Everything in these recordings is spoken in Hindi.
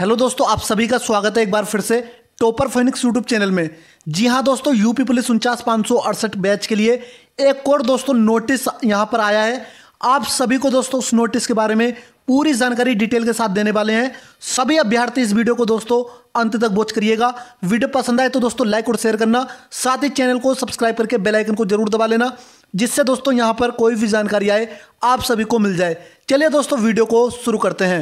हेलो दोस्तों आप सभी का स्वागत है एक बार फिर से टोपर फोनिक्स यूट्यूब चैनल में जी हाँ दोस्तों यूपी पुलिस उनचास पाँच सौ अड़सठ बैच के लिए एक और दोस्तों नोटिस यहाँ पर आया है आप सभी को दोस्तों उस नोटिस के बारे में पूरी जानकारी डिटेल के साथ देने वाले हैं सभी अभ्यर्थी इस वीडियो को दोस्तों अंत तक वॉच करिएगा वीडियो पसंद आए तो दोस्तों लाइक और शेयर करना साथ ही चैनल को सब्सक्राइब करके बेल आइकन को जरूर दबा लेना जिससे दोस्तों यहाँ पर कोई भी जानकारी आए आप सभी को मिल जाए चलिए दोस्तों वीडियो को शुरू करते हैं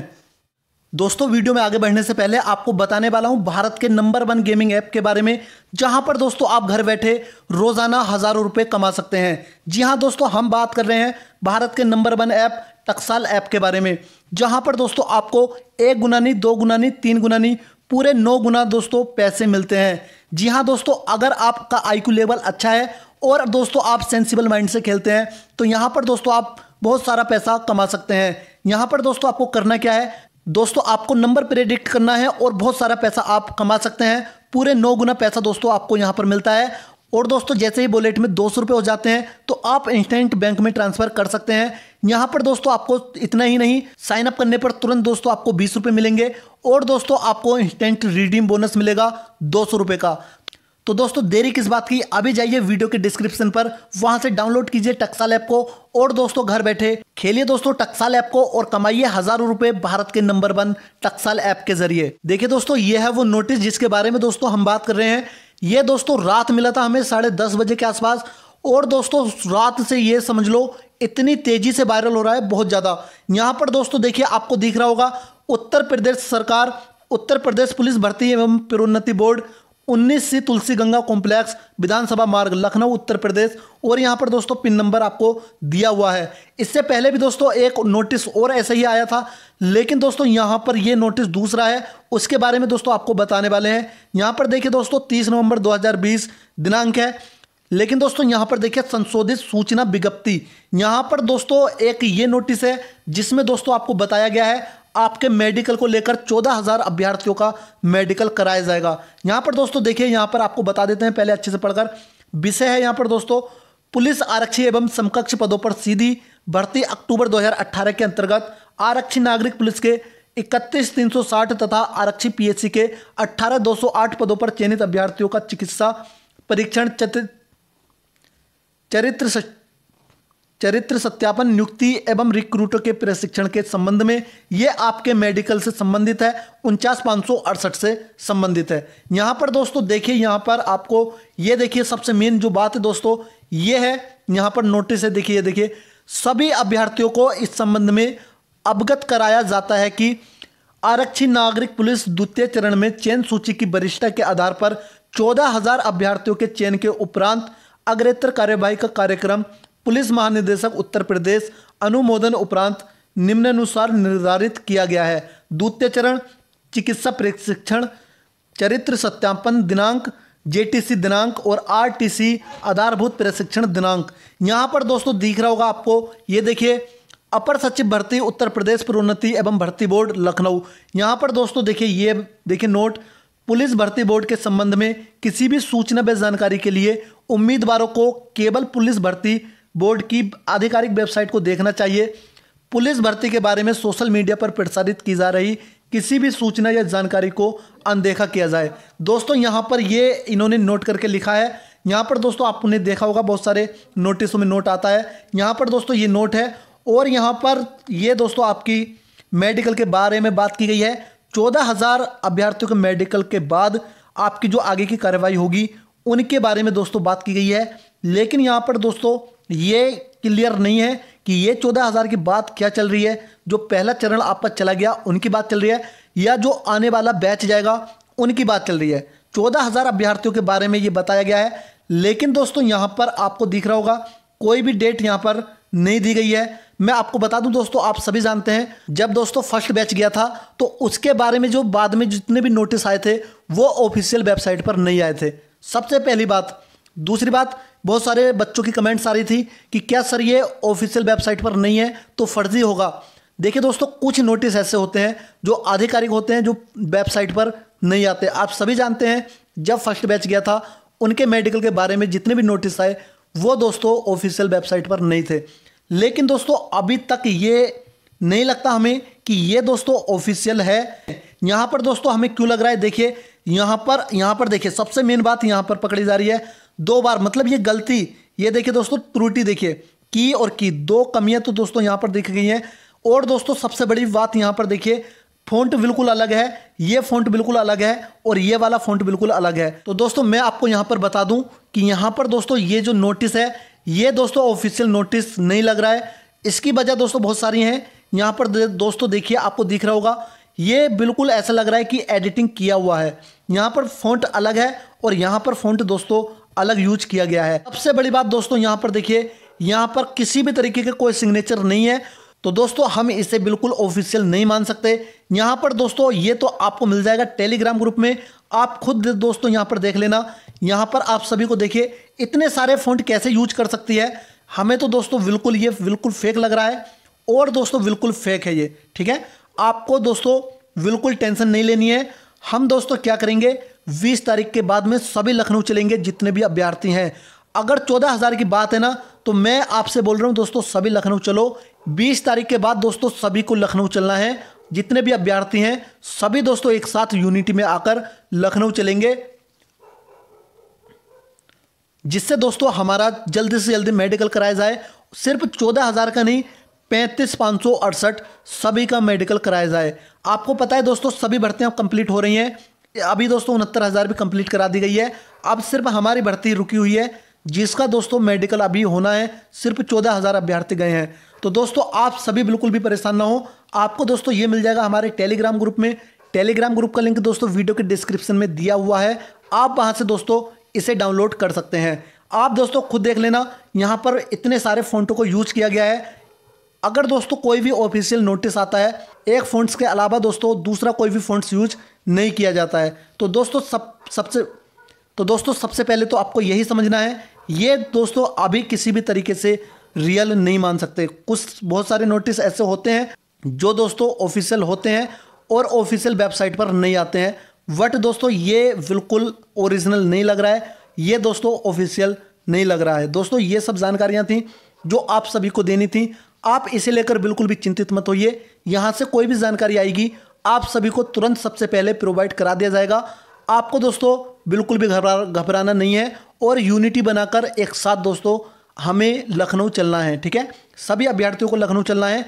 दोस्तों वीडियो में आगे बढ़ने से पहले आपको बताने वाला हूं भारत के नंबर वन गेमिंग ऐप के बारे में जहां पर दोस्तों आप घर बैठे रोजाना हजारों रुपए कमा सकते हैं जी हां दोस्तों हम बात कर रहे हैं भारत के number one app Taksal app के बारे में जहां पर दोस्तों आपको एक गुना नहीं दो गुना नहीं तीन गुना नहीं पूरे नौ गुना दोस्तों पैसे मिलते हैं जी हाँ दोस्तों अगर आपका क्यू लेवल अच्छा है और दोस्तों आप सेंसिबल माइंड से खेलते हैं तो यहाँ पर दोस्तों आप बहुत सारा पैसा कमा सकते हैं यहाँ पर दोस्तों आपको करना क्या है दोस्तों आपको नंबर प्रेडिक्ट करना है और बहुत सारा पैसा आप कमा सकते हैं पूरे नौ गुना पैसा दोस्तों आपको यहाँ पर मिलता है और दोस्तों जैसे ही वॉलेट में दो सौ रुपये हो जाते हैं तो आप इंस्टेंट बैंक में ट्रांसफ़र कर सकते हैं यहाँ पर दोस्तों आपको इतना ही नहीं साइन अप करने पर तुरंत दोस्तों आपको बीस रुपये मिलेंगे और दोस्तों आपको इंस्टेंट रिडीम बोनस मिलेगा दो सौ रुपये का तो दोस्तों देरी किस बात की अभी जाइए वीडियो के डिस्क्रिप्शन पर वहां से डाउनलोड कीजिए टक्साल ऐप को और दोस्तों घर बैठे खेलिए दोस्तों टक्साल ऐप को और कमाइए हजारों रुपए भारत के नंबर वन टक्साल ऐप के जरिए देखिए दोस्तों ये है वो नोटिस जिसके बारे में दोस्तों हम बात कर रहे हैं ये दोस्तों रात मिला था हमें साढ़े दस बजे के आसपास और दोस्तों रात से ये समझ लो इतनी तेजी से वायरल हो रहा है बहुत ज़्यादा यहाँ पर दोस्तों देखिए आपको दिख रहा होगा उत्तर प्रदेश सरकार उत्तर प्रदेश पुलिस भर्ती एवं प्रोन्नति बोर्ड उन्नीस सी तुलसी गंगा कॉम्प्लेक्स विधानसभा मार्ग लखनऊ उत्तर प्रदेश और यहां पर दोस्तों पिन नंबर आपको दिया हुआ है इससे पहले भी दोस्तों एक नोटिस और ऐसे ही आया था लेकिन दोस्तों यहां पर यह नोटिस दूसरा है उसके बारे में दोस्तों आपको बताने वाले हैं यहां पर देखिए दोस्तों तीस नवंबर दो दिनांक है लेकिन दोस्तों यहाँ पर देखिए संशोधित सूचना विज्ञप्ति यहाँ पर दोस्तों एक ये नोटिस है जिसमें दोस्तों आपको बताया गया है आपके मेडिकल को लेकर चौदह हज़ार अभ्यर्थियों का मेडिकल कराया जाएगा यहां पर दोस्तों देखिए यहां पर आपको बता देते हैं पहले अच्छे से पढ़कर विषय है यहां पर दोस्तों पुलिस आरक्षी एवं समकक्ष पदों पर सीधी भर्ती अक्टूबर 2018 के अंतर्गत आरक्षी नागरिक पुलिस के इकतीस तीन सौ साठ तथा आरक्षी पीएससी के अठारह दो सौ आठ पदों पर चयनित अभ्यर्थियों का चिकित्सा परीक्षण चरित्र चरित्र सत्यापन नियुक्ति एवं रिक्रूटों के प्रशिक्षण के संबंध में ये आपके मेडिकल से संबंधित है उनचास पाँच से संबंधित है यहाँ पर दोस्तों देखिए यहाँ पर आपको ये देखिए सबसे मेन जो बात है दोस्तों ये है यहाँ पर नोटिस है देखिए देखिए सभी अभ्यर्थियों को इस संबंध में अवगत कराया जाता है कि आरक्षी नागरिक पुलिस द्वितीय चरण में चयन सूची की वरिष्ठता के आधार पर चौदह हजार अभ्यर्थियों के चयन के उपरांत अग्रेतर कार्यवाही का कार्यक्रम पुलिस महानिदेशक उत्तर प्रदेश अनुमोदन उपरांत निम्नानुसार निर्धारित किया गया है द्वितीय चरण चिकित्सा प्रशिक्षण चरित्र सत्यापन दिनांक जेटीसी दिनांक और आरटीसी आधारभूत प्रशिक्षण दिनांक यहाँ पर दोस्तों दिख रहा होगा आपको ये देखिए अपर सचिव भर्ती उत्तर प्रदेश प्रोन्नति एवं भर्ती बोर्ड लखनऊ यहाँ पर दोस्तों देखिए ये देखिए नोट पुलिस भर्ती बोर्ड के संबंध में किसी भी सूचना व जानकारी के लिए उम्मीदवारों को केवल पुलिस भर्ती बोर्ड की आधिकारिक वेबसाइट को देखना चाहिए पुलिस भर्ती के बारे में सोशल मीडिया पर प्रसारित की जा रही किसी भी सूचना या जानकारी को अनदेखा किया जाए दोस्तों यहाँ पर ये इन्होंने नोट करके लिखा है यहाँ पर दोस्तों आपने देखा होगा बहुत सारे नोटिसों में नोट आता है यहाँ पर दोस्तों ये नोट है और यहाँ पर ये दोस्तों आपकी मेडिकल के बारे में बात की गई है चौदह हज़ार अभ्यर्थियों के मेडिकल के बाद आपकी जो आगे की कार्रवाई होगी उनके बारे में दोस्तों बात की गई है लेकिन यहाँ पर दोस्तों ये क्लियर नहीं है कि ये चौदह हज़ार की बात क्या चल रही है जो पहला चरण आपका चला गया उनकी बात चल रही है या जो आने वाला बैच जाएगा उनकी बात चल रही है चौदह हज़ार अभ्यर्थियों के बारे में ये बताया गया है लेकिन दोस्तों यहाँ पर आपको दिख रहा होगा कोई भी डेट यहाँ पर नहीं दी गई है मैं आपको बता दूं दोस्तों आप सभी जानते हैं जब दोस्तों फर्स्ट बैच गया था तो उसके बारे में जो बाद में जितने भी नोटिस आए थे वो ऑफिशियल वेबसाइट पर नहीं आए थे सबसे पहली बात दूसरी बात बहुत सारे बच्चों की कमेंट्स आ रही थी कि क्या सर ये ऑफिशियल वेबसाइट पर नहीं है तो फर्जी होगा देखिए दोस्तों कुछ नोटिस ऐसे होते हैं जो आधिकारिक होते हैं जो वेबसाइट पर नहीं आते आप सभी जानते हैं जब फर्स्ट बैच गया था उनके मेडिकल के बारे में जितने भी नोटिस आए वो दोस्तों ऑफिशियल वेबसाइट पर नहीं थे लेकिन दोस्तों अभी तक ये नहीं लगता हमें कि ये दोस्तों ऑफिशियल है यहाँ पर दोस्तों हमें क्यों लग रहा है देखिए यहाँ पर यहाँ पर देखिए सबसे मेन बात यहाँ पर पकड़ी जा रही है दो बार मतलब ये गलती ये देखिए दोस्तों त्रुटि देखिए की और की दो कमियाँ तो दोस्तों यहाँ पर दिख गई हैं और दोस्तों सबसे बड़ी बात यहाँ पर देखिए फ़ॉन्ट बिल्कुल अलग है ये फ़ॉन्ट बिल्कुल अलग है और ये वाला फ़ॉन्ट बिल्कुल अलग है तो दोस्तों मैं आपको यहाँ पर बता दूँ कि यहाँ पर दोस्तों ये जो नोटिस है ये दोस्तों ऑफिशियल नोटिस नहीं लग रहा है इसकी वजह दोस्तों बहुत सारी हैं यहाँ पर दोस्तों देखिए आपको दिख रहा होगा ये बिल्कुल ऐसा लग रहा है कि एडिटिंग किया हुआ है यहाँ पर फोन अलग है और यहाँ पर फोन दोस्तों अलग यूज किया गया है सबसे बड़ी बात दोस्तों यहाँ पर देखिए यहाँ पर किसी भी तरीके का कोई सिग्नेचर नहीं है तो दोस्तों हम इसे बिल्कुल ऑफिशियल नहीं मान सकते यहाँ पर दोस्तों ये तो आपको मिल जाएगा टेलीग्राम ग्रुप में आप खुद दोस्तों यहाँ पर देख लेना यहाँ पर आप सभी को देखिए इतने सारे फोन कैसे यूज कर सकती है हमें तो दोस्तों बिल्कुल ये बिल्कुल फेक लग रहा है और दोस्तों बिल्कुल फेक है ये ठीक है आपको दोस्तों बिल्कुल टेंशन नहीं लेनी है हम दोस्तों क्या करेंगे 20 तारीख के बाद में सभी लखनऊ चलेंगे जितने भी अभ्यर्थी हैं अगर चौदह हज़ार की बात है ना तो मैं आपसे बोल रहा हूँ दोस्तों सभी लखनऊ चलो बीस तारीख के बाद दोस्तों सभी को लखनऊ चलना है जितने भी अभ्यर्थी हैं सभी दोस्तों एक साथ यूनिटी में आकर लखनऊ चलेंगे जिससे दोस्तों हमारा जल्दी से जल्दी मेडिकल कराया जाए सिर्फ चौदह हज़ार का नहीं पैंतीस पाँच सौ अड़सठ सभी का मेडिकल कराया जाए आपको पता है दोस्तों सभी भर्तियाँ कंप्लीट हो रही हैं अभी दोस्तों उनहत्तर हज़ार भी कंप्लीट करा दी गई है अब सिर्फ हमारी भर्ती रुकी हुई है जिसका दोस्तों मेडिकल अभी होना है सिर्फ चौदह हज़ार अभ्यर्थी गए हैं तो दोस्तों आप सभी बिल्कुल भी परेशान ना हो आपको दोस्तों ये मिल जाएगा हमारे टेलीग्राम ग्रुप में टेलीग्राम ग्रुप का लिंक दोस्तों वीडियो के डिस्क्रिप्शन में दिया हुआ है आप वहाँ से दोस्तों इसे डाउनलोड कर सकते हैं आप दोस्तों खुद देख लेना यहाँ पर इतने सारे फोटो को यूज किया गया है अगर दोस्तों कोई भी ऑफिशियल नोटिस आता है एक फंड्स के अलावा दोस्तों दूसरा कोई भी फंड्स यूज नहीं किया जाता है तो दोस्तों सब सबसे तो दोस्तों सबसे पहले तो आपको यही समझना है ये दोस्तों अभी किसी भी तरीके से रियल नहीं मान सकते कुछ बहुत सारे नोटिस ऐसे होते हैं जो दोस्तों ऑफिशियल होते हैं और ऑफिशियल वेबसाइट पर नहीं आते हैं बट दोस्तों ये बिल्कुल ओरिजिनल नहीं लग रहा है ये दोस्तों ऑफिशियल नहीं लग रहा है दोस्तों ये सब जानकारियाँ थी जो आप सभी को देनी थी आप इसे लेकर बिल्कुल भी चिंतित मत होइए यहाँ से कोई भी जानकारी आएगी आप सभी को तुरंत सबसे पहले प्रोवाइड करा दिया जाएगा आपको दोस्तों बिल्कुल भी घबरा घबराना नहीं है और यूनिटी बनाकर एक साथ दोस्तों हमें लखनऊ चलना है ठीक है सभी अभ्यर्थियों को लखनऊ चलना है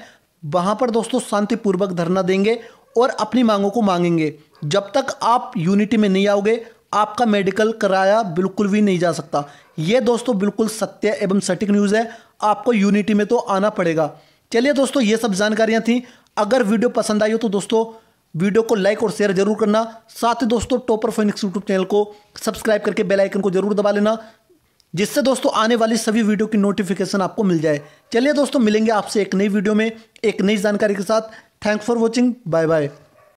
वहाँ पर दोस्तों शांतिपूर्वक धरना देंगे और अपनी मांगों को मांगेंगे जब तक आप यूनिटी में नहीं आओगे आपका मेडिकल कराया बिल्कुल भी नहीं जा सकता ये दोस्तों बिल्कुल सत्य एवं सटीक न्यूज़ है आपको यूनिटी में तो आना पड़ेगा चलिए दोस्तों ये सब जानकारियाँ थी अगर वीडियो पसंद आई हो तो दोस्तों वीडियो को लाइक और शेयर जरूर करना साथ ही दोस्तों टॉपर फोनिक्स यूट्यूब चैनल को सब्सक्राइब करके बेल आइकन को जरूर दबा लेना जिससे दोस्तों आने वाली सभी वीडियो की नोटिफिकेशन आपको मिल जाए चलिए दोस्तों मिलेंगे आपसे एक नई वीडियो में एक नई जानकारी के साथ thanks for watching bye bye